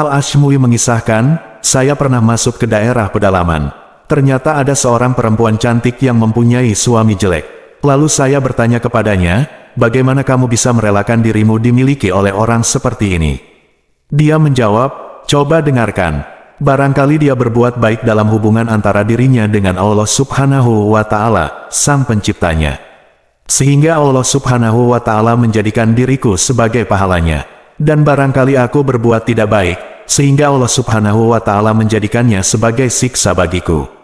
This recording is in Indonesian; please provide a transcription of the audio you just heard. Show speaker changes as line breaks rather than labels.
Al-Ashmui mengisahkan, saya pernah masuk ke daerah pedalaman. Ternyata ada seorang perempuan cantik yang mempunyai suami jelek. Lalu saya bertanya kepadanya, bagaimana kamu bisa merelakan dirimu dimiliki oleh orang seperti ini? Dia menjawab, coba dengarkan. Barangkali dia berbuat baik dalam hubungan antara dirinya dengan Allah subhanahu wa ta'ala, sang penciptanya. Sehingga Allah subhanahu wa ta'ala menjadikan diriku sebagai pahalanya. Dan barangkali aku berbuat tidak baik, sehingga Allah subhanahu wa ta'ala menjadikannya sebagai siksa bagiku.